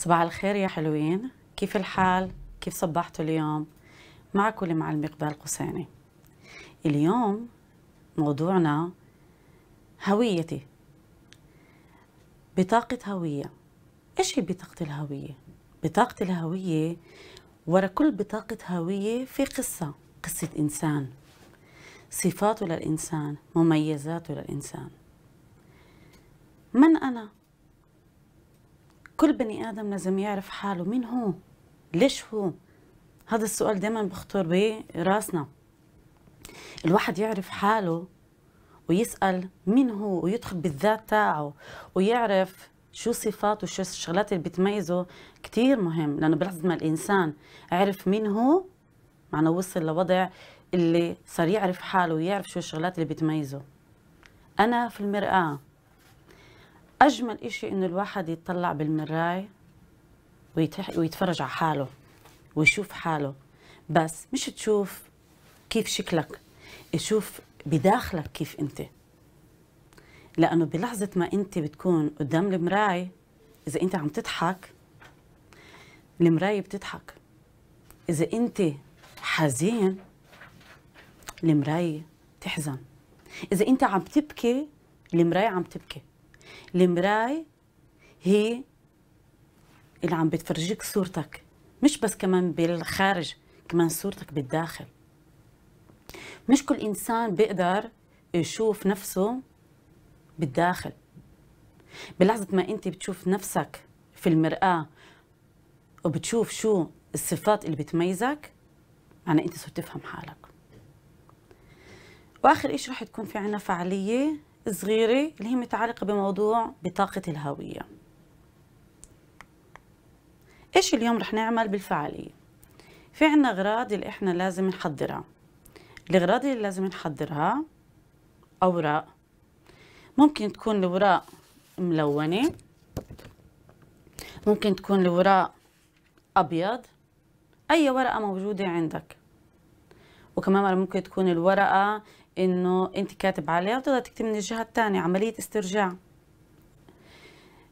صباح الخير يا حلوين كيف الحال؟ كيف صبحتوا اليوم؟ معكم مع المقبال قساني اليوم موضوعنا هويتي بطاقة هوية إيش هي بطاقة الهوية؟ بطاقة الهوية ورا كل بطاقة هوية في قصة قصة إنسان صفاته للإنسان مميزاته للإنسان من أنا؟ كل بني آدم لازم يعرف حاله مين هو ليش هو هذا السؤال دايما بخطر براسنا الواحد يعرف حاله ويسأل مين هو ويدخل بالذات تاعه ويعرف شو صفاته وشو الشغلات اللي بتميزه كثير مهم لأنه بلحظة ما الإنسان عرف مين هو معنا وصل لوضع اللي صار يعرف حاله ويعرف شو الشغلات اللي بتميزه أنا في المرآة أجمل إشي إنه الواحد يتطلع بالمراية ويتفرج على حاله ويشوف حاله بس مش تشوف كيف شكلك يشوف بداخلك كيف أنت لأنه بلحظة ما أنت بتكون قدام المراية إذا أنت عم تضحك المراية بتضحك إذا أنت حزين المراية تحزن إذا أنت عم تبكي المراية عم تبكي المراية هي اللي عم بتفرجيك صورتك مش بس كمان بالخارج كمان صورتك بالداخل مش كل إنسان بيقدر يشوف نفسه بالداخل بلحظة ما أنت بتشوف نفسك في المرآة وبتشوف شو الصفات اللي بتميزك معنى أنت صرت تفهم حالك وآخر إيش رح تكون في عنا فعالية صغيرة اللي هي متعلقة بموضوع بطاقة الهوية إيش اليوم رح نعمل بالفعالية في عنا أغراض اللي إحنا لازم نحضرها الأغراض اللي لازم نحضرها أوراق ممكن تكون الأوراق ملونة ممكن تكون الأوراق أبيض أي ورقة موجودة عندك وكمان ممكن تكون الورقة انه انت كاتب عليها وتقدر تكتب من الجهه الثانيه عمليه استرجاع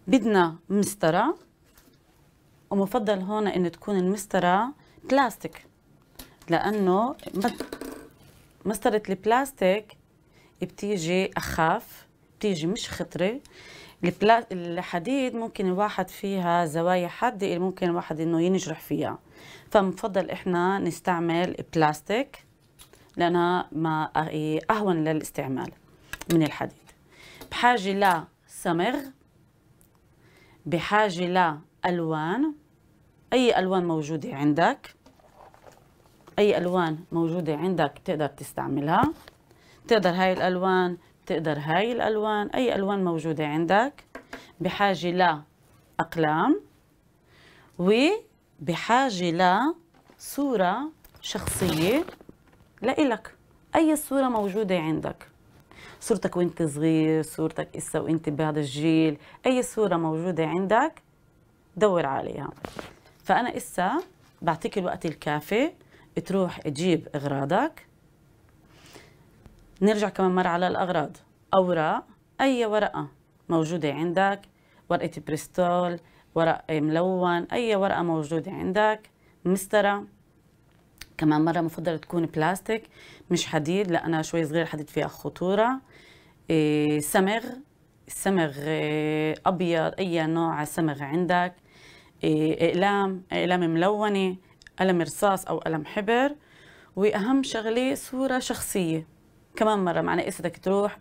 بدنا مسطره ومفضل هون ان تكون المسطره بلاستيك لانه مسطره البلاستيك بتيجي اخاف بتيجي مش خطره الحديد ممكن الواحد فيها زوايا حادة اللي ممكن الواحد انه ينجرح فيها فمفضل احنا نستعمل بلاستيك لأنها ما إيه، أهون للاستعمال من الحديد بحاجة لسمغ بحاجة لألوان أي ألوان موجودة عندك أي ألوان موجودة عندك بتقدر تستعملها بتقدر هاي الألوان بتقدر هاي الألوان أي ألوان موجودة عندك بحاجة لأقلام وبحاجة لصورة شخصية لإلك أي صورة موجودة عندك صورتك وانت صغير صورتك إسا وانت بهذا الجيل أي صورة موجودة عندك دور عليها فأنا إسا بعطيك الوقت الكافي تروح تجيب أغراضك نرجع كمان مرة على الأغراض أوراق أي ورقة موجودة عندك ورقة بريستول ورق ملون أي ورقة موجودة عندك مسترة كمان مرة مفضل تكون بلاستيك مش حديد لأنا شوي صغير حديد فيها خطورة إيه، سمغ سمغ آه، أبيض أي نوع سمغ عندك إيه، أقلام أقلام ملونة قلم رصاص أو قلم حبر وأهم شغلة صورة شخصية كمان مرة اذا قصتك تروح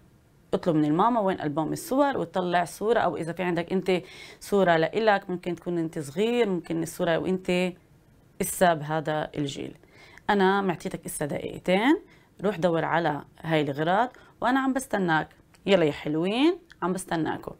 اطلب من الماما وين البوم الصور وتطلع صوره او اذا في عندك انت صوره لإلك ممكن تكون انت صغير ممكن الصوره وانت اسا بهذا الجيل انا معطيتك اسا دقيقتين روح دور على هاي الغراض وانا عم بستناك يلا يا حلوين عم بستناكم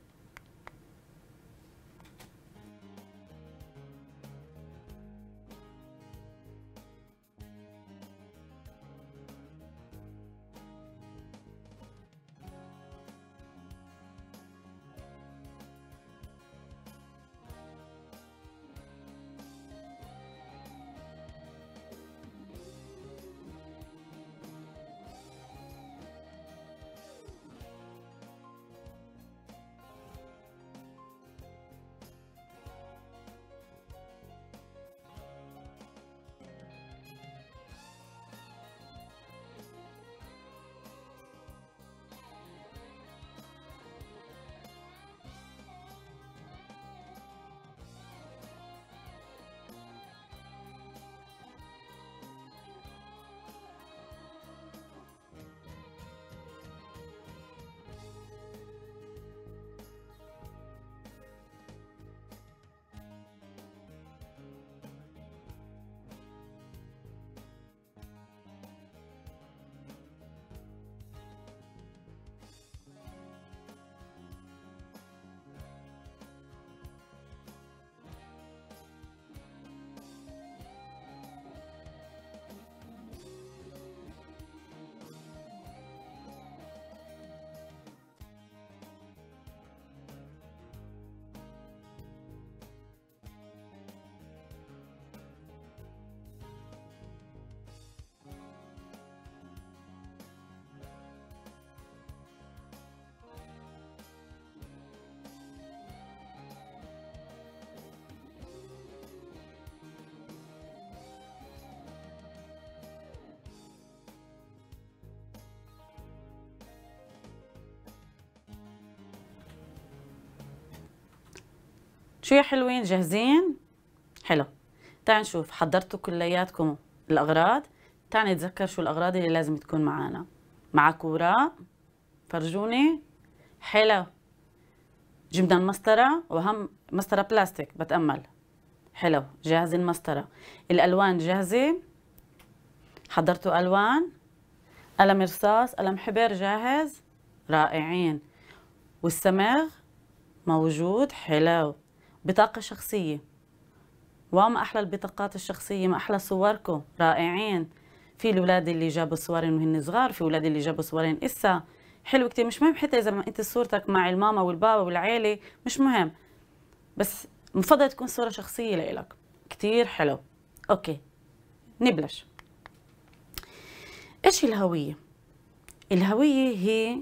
شو يا حلوين جاهزين حلو تعال نشوف حضرتوا كلياتكم الاغراض تعال نتذكر شو الاغراض اللي لازم تكون معانا معكم وراق فرجوني حلو جبنا المسطرة وهم مسطرة بلاستيك بتأمل حلو جاهز المسطرة الألوان جاهزة حضرتوا ألوان قلم رصاص قلم حبر جاهز رائعين والسمغ موجود حلو بطاقة شخصية وما أحلى البطاقات الشخصية ما أحلى صوركم رائعين في الأولاد اللي جابوا صورين وهن صغار في أولاد اللي جابوا صورين إسا حلو كتير مش مهم حتى إذا ما أنت صورتك مع الماما والبابا والعيلة مش مهم بس مفضل تكون صورة شخصية لإلك كتير حلو أوكي نبلش إيش الهوية؟ الهوية هي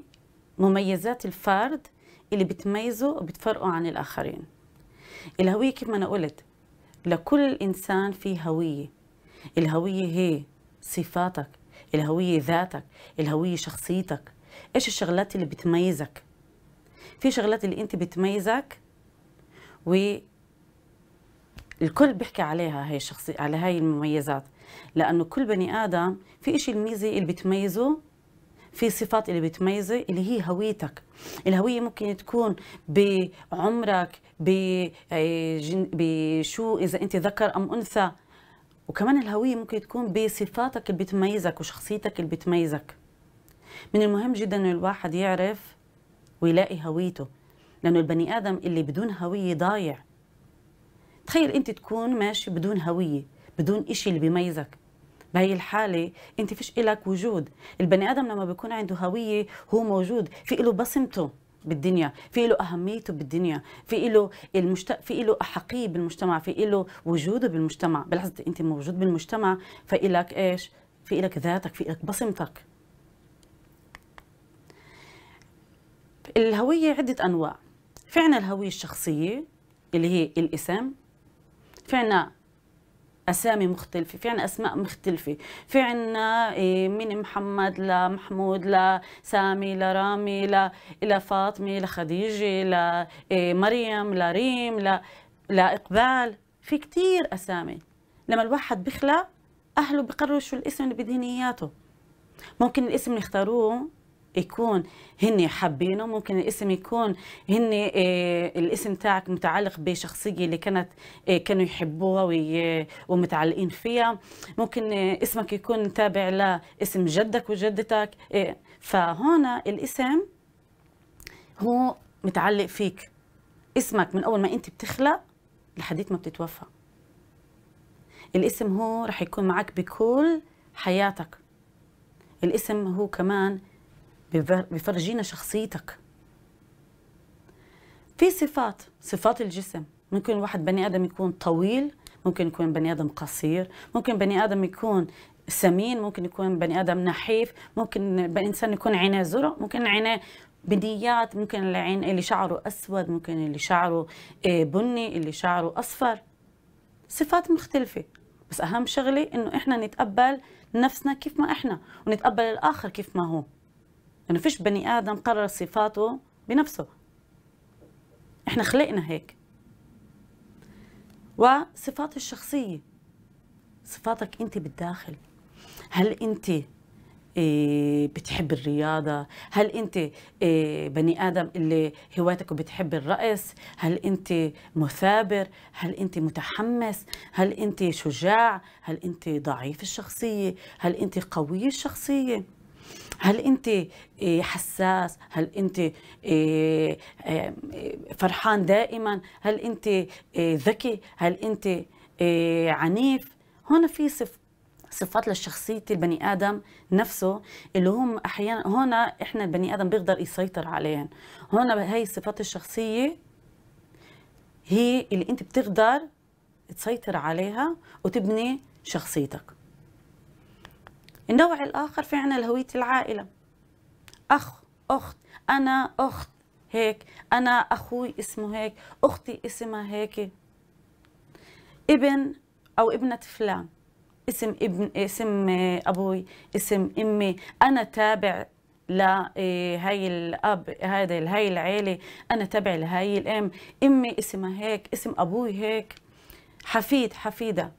مميزات الفرد اللي بتميزه وبتفرقه عن الآخرين الهوية كيف ما أنا قلت لكل إنسان في هوية الهوية هي صفاتك الهوية ذاتك الهوية شخصيتك إيش الشغلات اللي بتميزك في شغلات اللي أنت بتميزك و الكل بيحكي عليها هي الشخصية على هاي المميزات لأنه كل بني آدم في إشي الميزة اللي بتميزه في صفات اللي بتميزه اللي هي هويتك الهويه ممكن تكون بعمرك بشو آه، اذا انت ذكر ام انثى وكمان الهويه ممكن تكون بصفاتك اللي بتميزك وشخصيتك اللي بتميزك من المهم جدا انه الواحد يعرف ويلاقي هويته لانه البني ادم اللي بدون هويه ضايع تخيل انت تكون ماشي بدون هويه بدون إشي اللي بيميزك بهي الحالة أنت فيش إلك وجود البني آدم لما بيكون عنده هوية هو موجود في له بصمته بالدنيا في له أهميته بالدنيا في له المشت... في له أحقية بالمجتمع في له وجوده بالمجتمع بلحظة أنت موجود بالمجتمع فإلك إيش في إلك ذاتك في إلك بصمتك الهوية عدة أنواع في عنا الهوية الشخصية اللي هي الاسم في عنا اسامي مختلفه في عنا اسماء مختلفه في عنا إيه، من محمد لمحمود لسامي لرامي ل... الى فاطمه لخديجه لمريم إيه، لريم ل... لاقبال في كثير اسامي لما الواحد بخلق اهله بقرروا شو الاسم اللي بدهن اياته ممكن الاسم اللي اختاروه يكون هن حابينه ممكن الاسم يكون هن آه، الاسم تاعك متعلق بشخصيه اللي كانت آه، كانوا يحبوها ومتعلقين فيها ممكن آه، اسمك يكون تابع لاسم جدك وجدتك فهنا الاسم هو متعلق فيك اسمك من اول ما انت بتخلق لحديت ما بتتوفى الاسم هو رح يكون معك بكل حياتك الاسم هو كمان بيفرجينا شخصيتك في صفات صفات الجسم ممكن الواحد بني ادم يكون طويل ممكن يكون بني ادم قصير ممكن بني ادم يكون سمين ممكن يكون بني ادم نحيف ممكن انسان يكون عينيه زرق ممكن عينيه بنيات ممكن العين اللي شعره اسود ممكن اللي شعره آه، بني اللي شعره اصفر صفات مختلفه بس اهم شغله انه احنا نتقبل نفسنا كيف ما احنا ونتقبل الاخر كيف ما هو لأنه فيش بني آدم قرر صفاته بنفسه إحنا خلقنا هيك وصفات الشخصية صفاتك أنت بالداخل هل أنت آه، بتحب الرياضة هل أنت آه، بني آدم اللي هوايتك بتحب الرقص هل أنت مثابر هل أنت متحمس هل أنت شجاع هل أنت ضعيف الشخصية هل أنت قوي الشخصية هل انت آه، حساس هل انت آه، آه، فرحان دائما هل انت ذكي هل انت عنيف هون في صف صفات لشخصية البني آدم نفسه اللي هم أحيانا هنا إحنا البني آدم بيقدر يسيطر عليهم هنا هاي الصفات الشخصية هي اللي أنت بتقدر تسيطر عليها وتبني شخصيتك النوع الآخر في عنا الهوية العائلة أخ أخت أنا أخت هيك أنا أخوي اسمه هيك أختي اسمها هيك ابن أو ابنة فلان اسم ابن اسم أبوي اسم أمي أنا تابع لهي إيه، الاب هذا هاي العيله انا تبع لهي الام امي اسمها هيك اسم ابوي هيك حفيد حفيده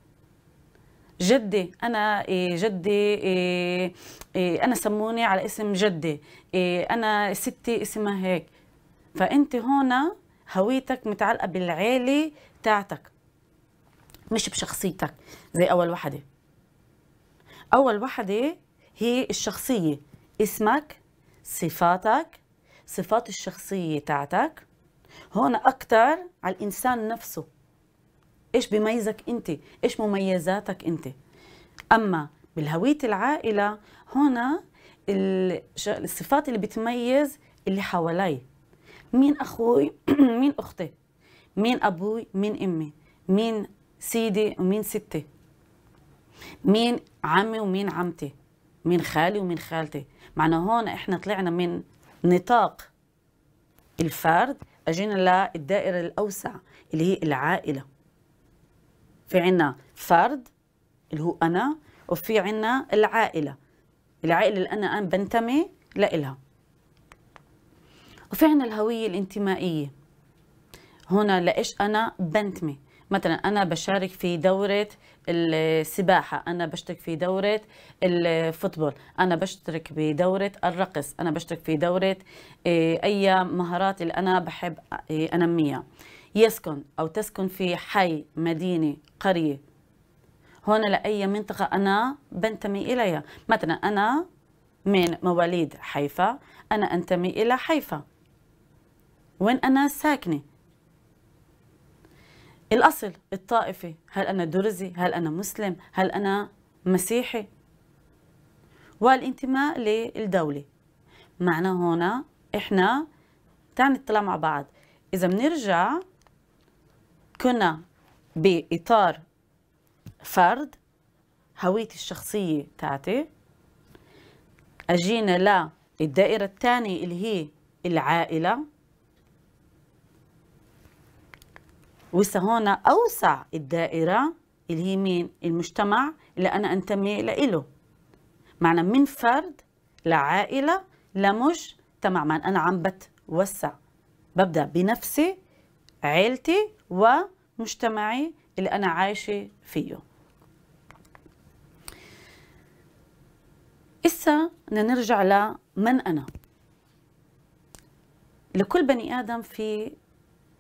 جدي انا إيه، جدي إيه، إيه، انا سموني على اسم جدي انا ستي اسمها هيك فانت هون هويتك متعلقه بالعيله تاعتك مش بشخصيتك زي اول وحده اول وحده هي الشخصيه اسمك صفاتك صفات الشخصيه تاعتك هون اكثر على الانسان نفسه ايش بيميزك انت ايش مميزاتك انت اما بالهويه العائله هنا الصفات اللي بتميز اللي حوالي مين اخوي مين اختي مين ابوي مين امي مين سيدي ومين ستي مين عمي ومين عمتي مين خالي ومين خالتي معنا هون احنا طلعنا من نطاق الفرد اجينا للدائره الاوسع اللي هي العائله في عنا فرد اللي هو أنا وفي عنا العائلة العائلة اللي أنا أنا بنتمي لإلها وفي عنا الهوية الانتمائية هنا لإيش أنا بنتمي مثلا أنا بشارك في دورة السباحة أنا بشترك في دورة الفوتبول أنا بشترك في دورة الرقص أنا بشترك في دورة إيه، أي مهارات اللي أنا بحب إيه، أنميها يسكن أو تسكن في حي مدينة قرية هون لأي منطقة أنا بنتمي إليها مثلا أنا من مواليد حيفا أنا أنتمي إلى حيفا وين أنا ساكنة الأصل الطائفي هل أنا درزي هل أنا مسلم هل أنا مسيحي والانتماء للدولة معنا هنا إحنا تعال نطلع مع بعض إذا بنرجع كنا باطار فرد هويتي الشخصيه تاعتي اجينا للدائره الثانيه اللي هي العائله وسا هون اوسع الدائره اللي هي مين المجتمع اللي انا انتمي له معنى من فرد لعائله لمجتمع معنى انا عم بتوسع ببدا بنفسي عيلتي ومجتمعي اللي أنا عايشة فيه إسا بدنا نرجع لمن أنا لكل بني آدم في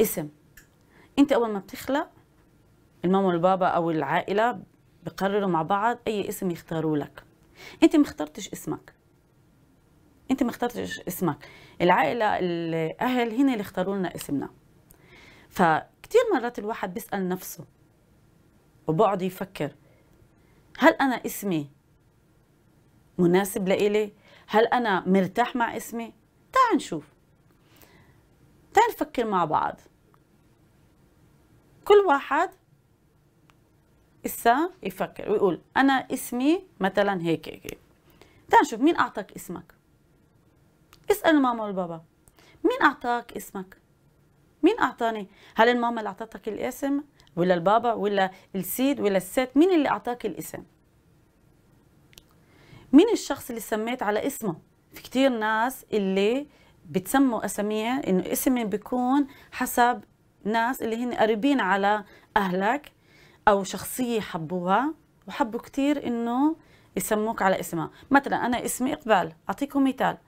اسم أنت أول ما بتخلق الماما والبابا أو العائلة بقرروا مع بعض أي اسم يختاروا لك أنت ما اخترتش اسمك أنت ما اخترتش اسمك العائلة الأهل هنا اللي اختاروا لنا اسمنا ف كثير مرات الواحد بيسأل نفسه وبقعد يفكر هل أنا اسمي مناسب لإلي؟ هل أنا مرتاح مع اسمي؟ تعال نشوف تعال نفكر مع بعض كل واحد إسا يفكر ويقول أنا اسمي مثلا هيك هيك تعال نشوف مين أعطاك اسمك؟ اسأل ماما والبابا مين أعطاك اسمك؟ مين اعطاني هل الماما اللي اعطتك الاسم ولا البابا ولا السيد ولا الست مين اللي اعطاك الاسم مين الشخص اللي سميت على اسمه في كتير ناس اللي بتسموا اسميه انه اسمي بيكون حسب ناس اللي هن قريبين على اهلك او شخصيه حبوها وحبوا كتير انه يسموك على اسمها مثلا انا اسمي اقبال اعطيكم مثال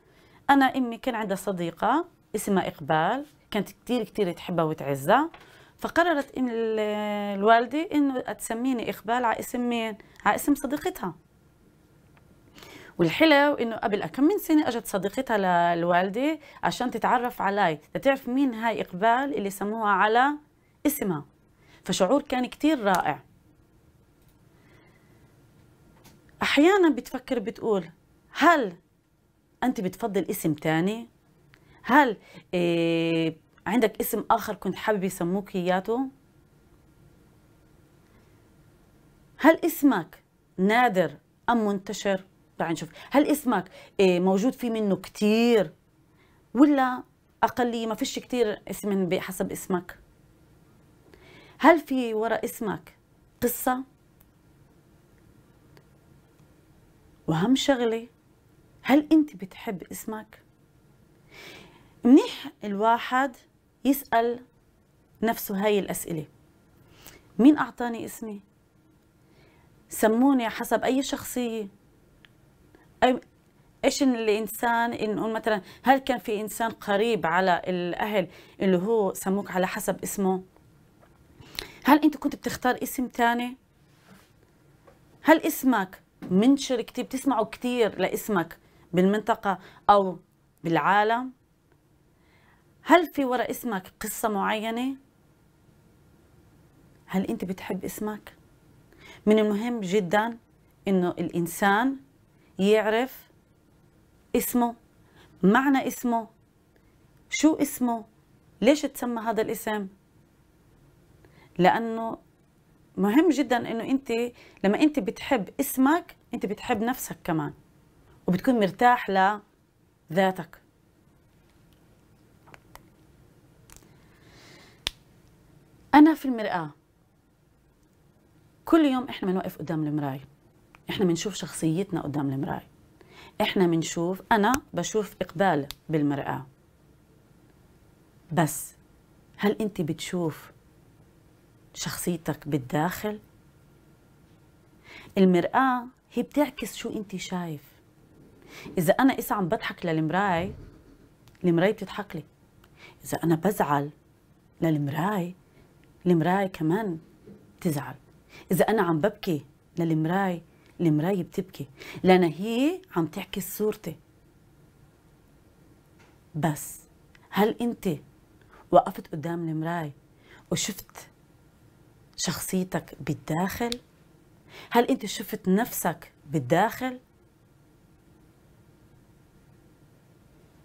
انا امي كان عندها صديقه اسمها اقبال كانت كتير كتير تحبها وتعزها فقررت ام الوالدة إنه تسميني إقبال على اسم مين؟ على اسم صديقتها والحلو انه قبل كم من سنه اجت صديقتها للوالده عشان تتعرف علي لتعرف مين هاي اقبال اللي سموها على اسمها فشعور كان كتير رائع احيانا بتفكر بتقول هل انت بتفضل اسم تاني هل إيه عندك اسم آخر كنت حابب يسموك إياته؟ هل اسمك نادر أم منتشر؟ تعال نشوف هل اسمك إيه موجود في منه كثير ولا أقلية ما فيش كثير اسم بحسب اسمك؟ هل في وراء اسمك قصة؟ وأهم شغلة هل أنت بتحب اسمك؟ منيح الواحد يسأل نفسه هاي الأسئلة مين أعطاني اسمي؟ سموني حسب أي شخصية أي ايش الانسان انه مثلا هل كان في انسان قريب على الاهل اللي هو سموك على حسب اسمه هل انت كنت بتختار اسم تاني هل اسمك منشر كتير بتسمعوا كتير لاسمك بالمنطقة او بالعالم هل في وراء اسمك قصة معينة؟ هل أنت بتحب اسمك؟ من المهم جدا أنه الإنسان يعرف اسمه معنى اسمه شو اسمه ليش تسمى هذا الاسم لأنه مهم جدا أنه أنت لما أنت بتحب اسمك أنت بتحب نفسك كمان وبتكون مرتاح لذاتك أنا في المرآة كل يوم إحنا بنوقف قدام المراية إحنا بنشوف شخصيتنا قدام المراية إحنا بنشوف أنا بشوف إقبال بالمرآة بس هل أنت بتشوف شخصيتك بالداخل؟ المرآة هي بتعكس شو أنت شايف إذا أنا إسا عم بضحك للمراية المراية بتضحك لي إذا أنا بزعل للمراية المراية كمان بتزعل إذا أنا عم ببكي للمراية المراية بتبكي لأن هي عم تحكي صورتي بس هل أنت وقفت قدام المراية وشفت شخصيتك بالداخل؟ هل أنت شفت نفسك بالداخل؟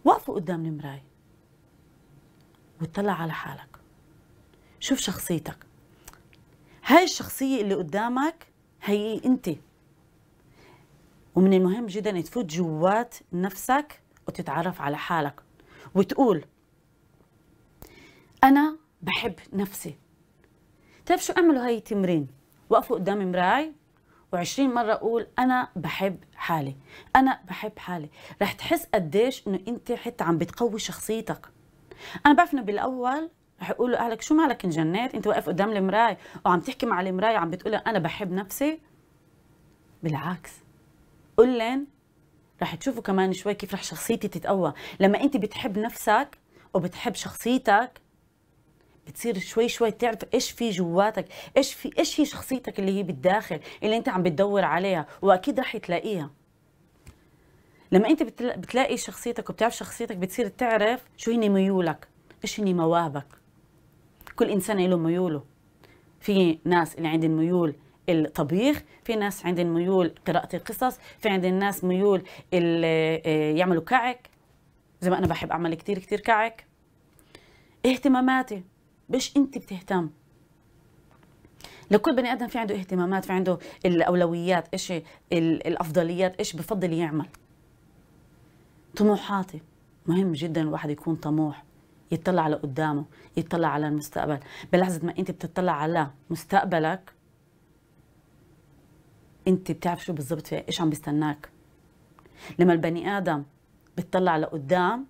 وقفوا قدام المراية وطلع على حالك شوف شخصيتك هاي الشخصية اللي قدامك هي أنت ومن المهم جدا تفوت جوات نفسك وتتعرف على حالك وتقول أنا بحب نفسي طيب شو أعملوا هاي التمرين وقفوا قدام مراي و20 مرة أقول أنا بحب حالي أنا بحب حالي رح تحس قديش إنه أنت حتى عم بتقوي شخصيتك أنا بعرف إنه بالأول رح يقولوا اهلك شو مالك انجنيت انت واقف قدام المرايه وعم تحكي مع المرايه عم بتقول انا بحب نفسي بالعكس قول لهم رح تشوفوا كمان شوي كيف رح شخصيتي تتقوى لما انت بتحب نفسك وبتحب شخصيتك بتصير شوي شوي تعرف ايش في جواتك ايش في ايش هي شخصيتك اللي هي بالداخل اللي انت عم بتدور عليها واكيد رح تلاقيها لما انت بتلاقي شخصيتك وبتعرف شخصيتك بتصير تعرف شو هي ميولك ايش هي مواهبك كل انسان له ميوله في ناس اللي عندهم ميول الطبيخ في ناس عندهم ميول قراءة القصص في عند الناس ميول آه، يعملوا كعك زي ما أنا بحب أعمل كثير كثير كعك اهتماماتي بش أنت بتهتم لكل بني آدم في عنده اهتمامات في عنده الأولويات إيش الأفضليات إيش بفضل يعمل طموحاتي مهم جدا الواحد يكون طموح يطلع لقدامه يطلع على المستقبل بلحظة ما أنت بتطلع على مستقبلك أنت بتعرف شو بالضبط فيه إيش عم بيستناك لما البني آدم بتطلع لقدام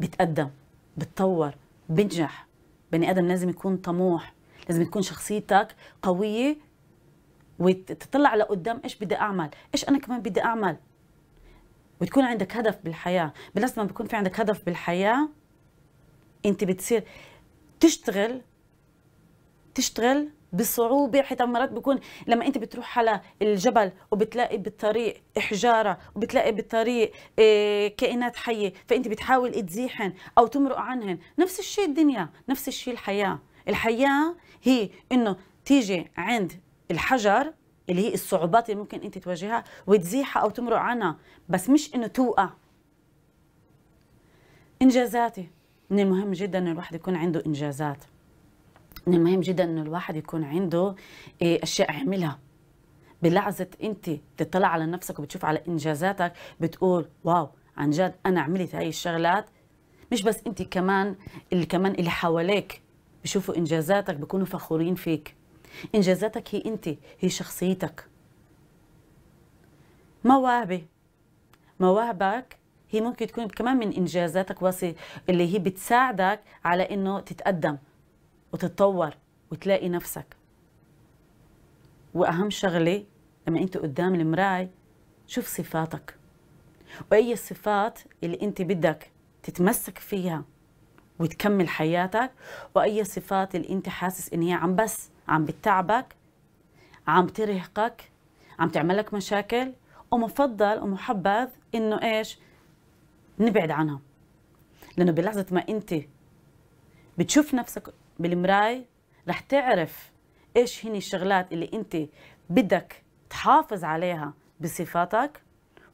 بتقدم بتطور بنجح بني آدم لازم يكون طموح لازم تكون شخصيتك قوية وتطلع لقدام ايش بدي اعمل ايش انا كمان بدي اعمل وتكون عندك هدف بالحياه بس ما بيكون في عندك هدف بالحياه انت بتصير تشتغل تشتغل بصعوبه حتى مرات بيكون لما انت بتروح على الجبل وبتلاقي بالطريق حجاره وبتلاقي بالطريق آه، كائنات حيه فانت بتحاول تزيحن او تمرق عنهن نفس الشيء الدنيا نفس الشيء الحياه الحياه هي انه تيجي عند الحجر اللي هي الصعوبات اللي ممكن انت تواجهها وتزيحها او تمرق عنها بس مش انه توقع انجازاتي من المهم جدا ان الواحد يكون عنده انجازات من المهم جدا انه الواحد يكون عنده إيه، اشياء عملها بلحظه انت تطلع على نفسك وبتشوف على انجازاتك بتقول واو عن جد انا عملت هاي الشغلات مش بس انت كمان اللي كمان اللي حواليك بشوفوا انجازاتك بكونوا فخورين فيك انجازاتك هي انت هي شخصيتك مواهبه مواهبك هي ممكن تكون كمان من انجازاتك واسي اللي هي بتساعدك على انه تتقدم وتتطور وتلاقي نفسك واهم شغله لما انت قدام المراي شوف صفاتك واي الصفات اللي انت بدك تتمسك فيها وتكمل حياتك واي صفات اللي انت حاسس ان هي عم بس عم بتعبك عم ترهقك عم تعمل لك مشاكل ومفضل ومحبذ انه ايش نبعد عنها لانه بلحظه ما انت بتشوف نفسك بالمراي رح تعرف ايش هني الشغلات اللي انت بدك تحافظ عليها بصفاتك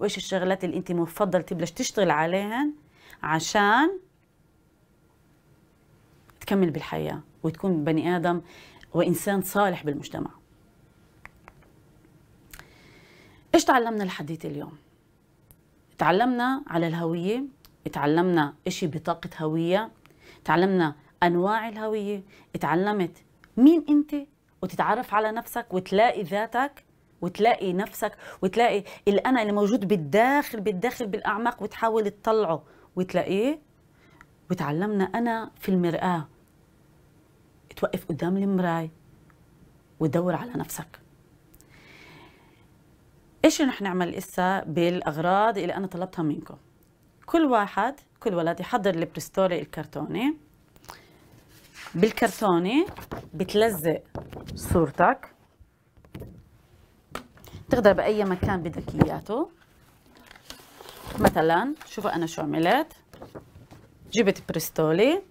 وايش الشغلات اللي انت مفضل تبلش تشتغل عليهن عشان تكمل بالحياه وتكون بني ادم وإنسان صالح بالمجتمع إيش تعلمنا الحديث اليوم؟ تعلمنا على الهوية تعلمنا شيء بطاقة هوية تعلمنا أنواع الهوية تعلمت مين أنت وتتعرف على نفسك وتلاقي ذاتك وتلاقي نفسك وتلاقي الأنا اللي موجود بالداخل بالداخل بالأعماق وتحاول تطلعه وتلاقيه وتعلمنا أنا في المرآة توقف قدام المراي وتدور على نفسك ايش رح نعمل اسا بالاغراض اللي انا طلبتها منكم كل واحد كل ولد يحضر البريستوري الكرتوني بالكرتوني بتلزق صورتك تقدر باي مكان بدك اياته مثلا شوفوا انا شو عملت جبت بريستولي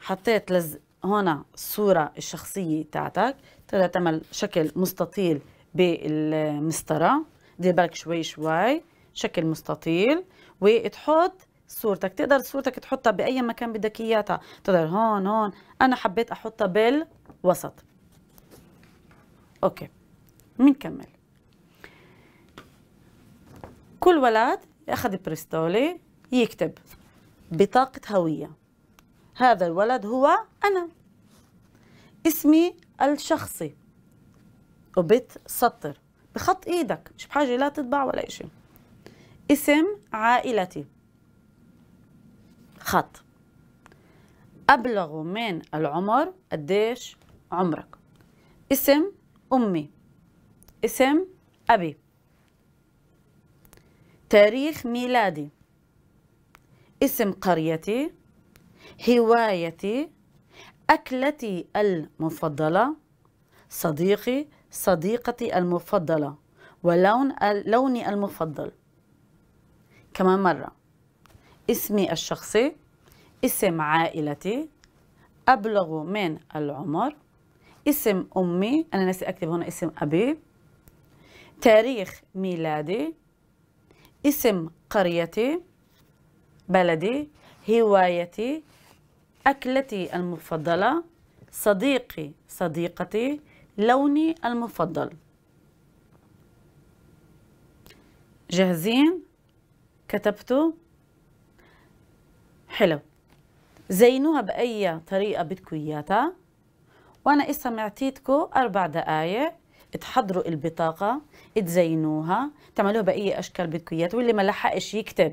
حطيت لز هنا الصورة الشخصية تاعتك طلع تعمل شكل مستطيل بالمسطرة دير بالك شوي شوي شكل مستطيل وتحط صورتك تقدر صورتك تحطها بأي مكان بدك إياها تقدر هون هون أنا حبيت أحطها بالوسط أوكي منكمل كل ولد أخذ بريستولي يكتب بطاقة هوية هذا الولد هو أنا اسمي الشخصي وبت سطر بخط إيدك مش بحاجة لا تطبع ولا إشي اسم عائلتي خط أبلغ من العمر قديش عمرك اسم أمي اسم أبي تاريخ ميلادي اسم قريتي هوايتي أكلتي المفضلة صديقي صديقتي المفضلة ولون لوني المفضل كمان مرة اسمي الشخصي اسم عائلتي أبلغ من العمر اسم أمي أنا ناسي أكتب هنا اسم أبي تاريخ ميلادي اسم قريتي بلدي هوايتي أكلتي المفضلة صديقي صديقتي لوني المفضل جاهزين كتبتوا حلو زينوها بأي طريقة بدكم إياها وأنا إسا معطيتكم أربع دقايق تحضروا البطاقة تزينوها تعملوها بأي أشكال بدكم إياها واللي ما لحقش يكتب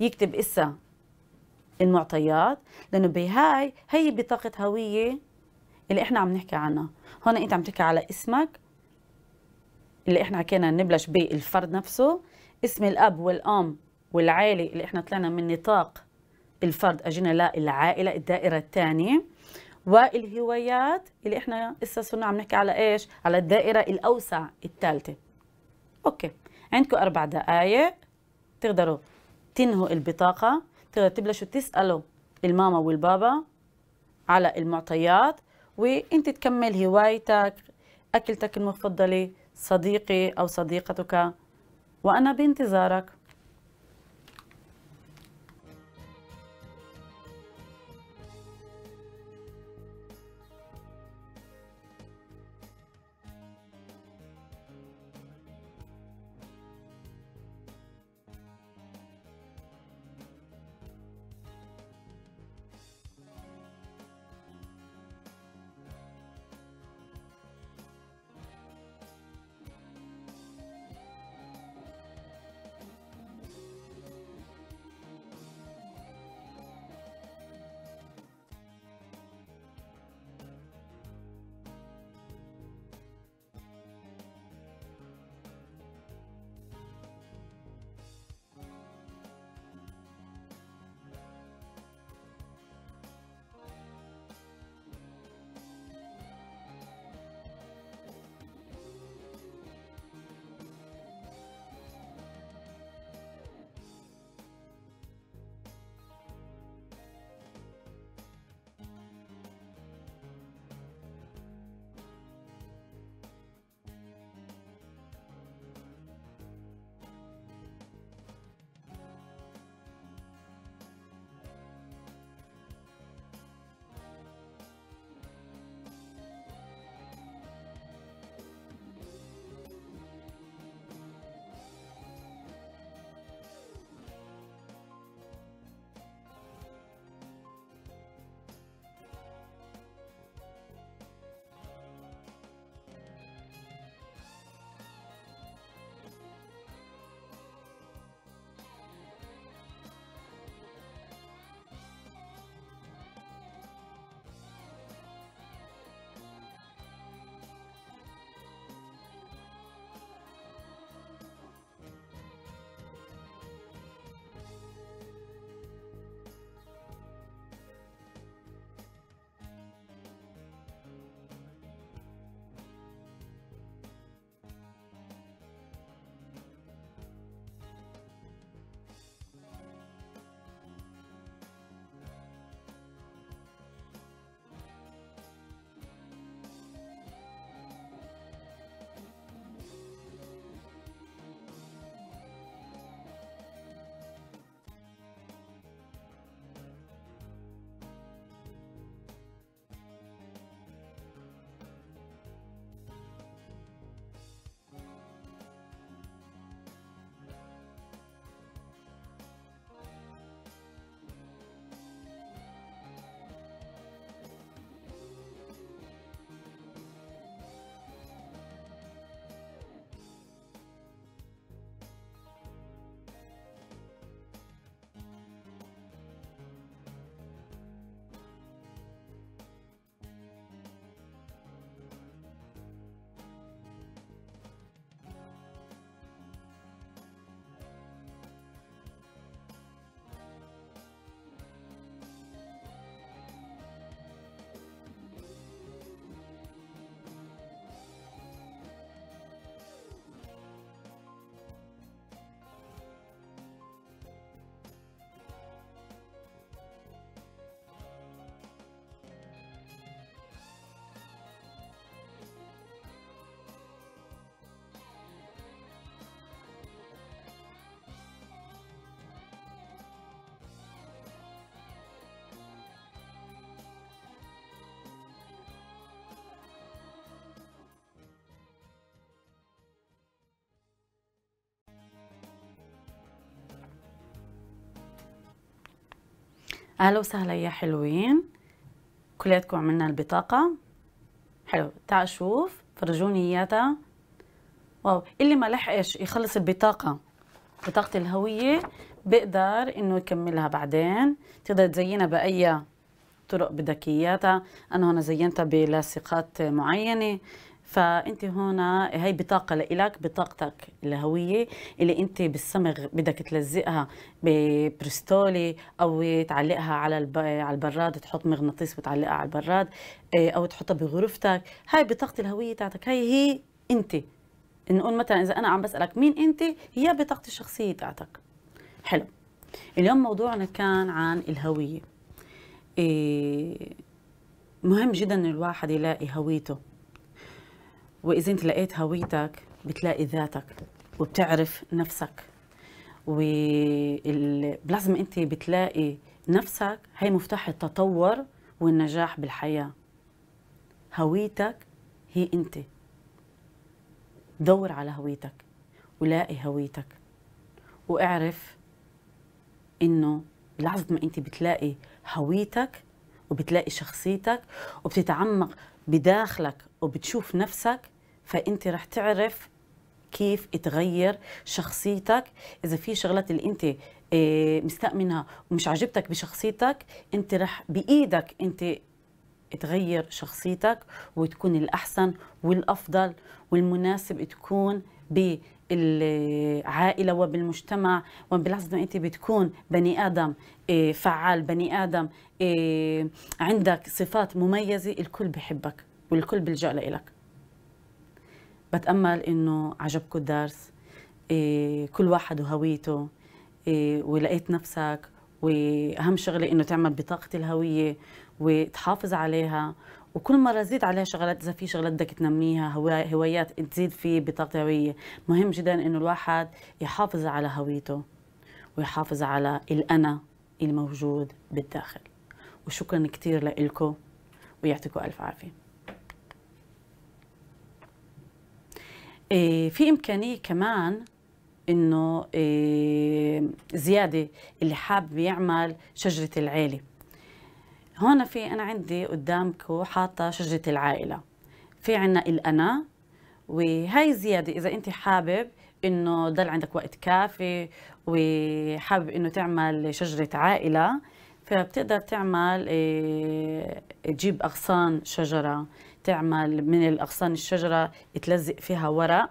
يكتب إسا المعطيات لانه بهاي هي بطاقه هويه اللي احنا عم نحكي عنها هون انت عم تحكي على اسمك اللي احنا حكينا نبلش بالفرد نفسه اسم الاب والام والعائله اللي احنا طلعنا من نطاق الفرد اجينا للعائله الدائره الثانيه والهوايات اللي احنا هسه صرنا عم نحكي على ايش على الدائره الاوسع الثالثه اوكي عندكم اربع دقائق تقدروا تنهوا البطاقه تبلشوا تسألوا الماما والبابا على المعطيات وانت تكمل هوايتك أكلتك المفضلة صديقي أو صديقتك وأنا بانتظارك اهلا وسهلا يا حلوين كلياتكم عملنا البطاقه حلو تعال شوف فرجوني اياها واو اللي ما لحقش يخلص البطاقه بطاقه الهويه بقدر انه يكملها بعدين تقدر تزينها باي طرق بدك اياها انا هنا زينتها بلاصقات معينه فانت هون هي بطاقه لإلك بطاقتك الهويه اللي انت بالصمغ بدك تلزقها ببرستولي او تعلقها على على البراد تحط مغناطيس وتعلقها على البراد آه، او تحطها بغرفتك هاي بطاقه الهويه تاعتك هاي هي انت نقول مثلا اذا انا عم بسالك مين انت هي بطاقتي الشخصيه تاعتك حلو اليوم موضوعنا كان عن الهويه آه، مهم جدا الواحد يلاقي هويته واذا انت لقيت هويتك بتلاقي ذاتك وبتعرف نفسك ولازم انت بتلاقي نفسك هي مفتاح التطور والنجاح بالحياه هويتك هي انت دور على هويتك ولاقي هويتك واعرف انه لحظة ما انت بتلاقي هويتك وبتلاقي شخصيتك وبتتعمق بداخلك وبتشوف نفسك فانت رح تعرف كيف تغير شخصيتك اذا في شغلات اللي انت آه، مستأمنها ومش عاجبتك بشخصيتك انت رح بايدك انت تغير شخصيتك وتكون الأحسن والأفضل والمناسب تكون بالعائلة وبالمجتمع وبالعكس ما أنت بتكون بني آدم آه، فعال بني آدم آه، عندك صفات مميزة الكل بحبك والكل بيلجأ لإلك بتأمل إنه عجبكم الدرس إيه، كل واحد وهويته إيه، ولقيت نفسك واهم شغله انه تعمل بطاقه الهويه وتحافظ عليها وكل مره زيد عليها شغلات اذا في شغلات بدك تنميها هوايات تزيد في بطاقه هويه مهم جدا انه الواحد يحافظ على هويته ويحافظ على الانا الموجود بالداخل وشكرا كثير لكم ويعطيكم الف عافيه إيه، في إمكانية كمان إنه إيه، زيادة اللي حابب يعمل شجرة العيلة هون في أنا عندي قدامكم حاطة شجرة العائلة في عنا الأنا وهي زيادة إذا أنت حابب إنه ضل عندك وقت كافي وحابب إنه تعمل شجرة عائلة فبتقدر تعمل إيه، تجيب أغصان شجرة تعمل من الأغصان الشجرة تلزق فيها ورق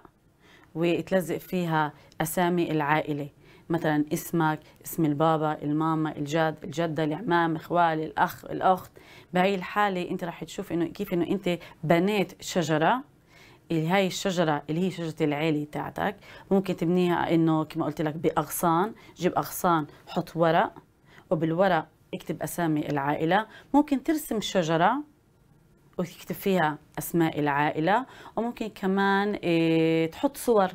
وتلزق فيها أسامي العائلة مثلا اسمك اسم البابا الماما الجد الجدة العمام اخوال الأخ الأخت بهي الحالة أنت راح تشوف إنه كيف إنه أنت بنيت شجرة اللي هاي الشجرة اللي هي شجرة العيلة تاعتك ممكن تبنيها إنه كما قلت لك بأغصان جيب أغصان حط ورق وبالورق اكتب أسامي العائلة ممكن ترسم شجرة وتكتب فيها اسماء العائله وممكن كمان إيه، تحط صور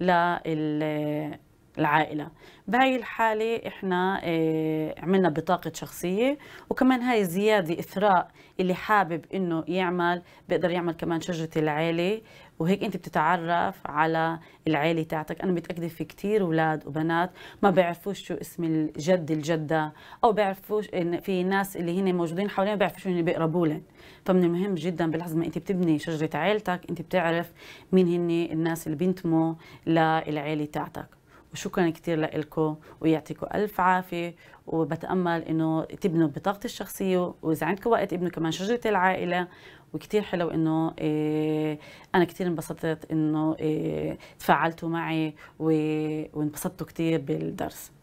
لل العائلة بهاي الحالة احنا اه عملنا بطاقة شخصية وكمان هاي زيادة إثراء اللي حابب انه يعمل بيقدر يعمل كمان شجرة العيلة وهيك انت بتتعرف على العيلة تاعتك انا متأكدة في كتير اولاد وبنات ما بيعرفوش شو اسم الجد الجدة او بيعرفوش ان في ناس اللي هن موجودين حواليهم بيعرفوش انه بيقربوا لهم فمن المهم جدا بلحظة ما انت بتبني شجرة عيلتك انت بتعرف مين هن الناس اللي بينتموا للعيلة تاعتك وشكرا كثير لكم ويعطيكم الف عافيه وبتامل انه تبنوا بطاقتي الشخصيه واذا عندكم وقت ابنوا كمان شجره العائله وكتير حلو انه إيه انا كتير انبسطت انه إيه تفاعلتوا معي وانبسطتوا كتير بالدرس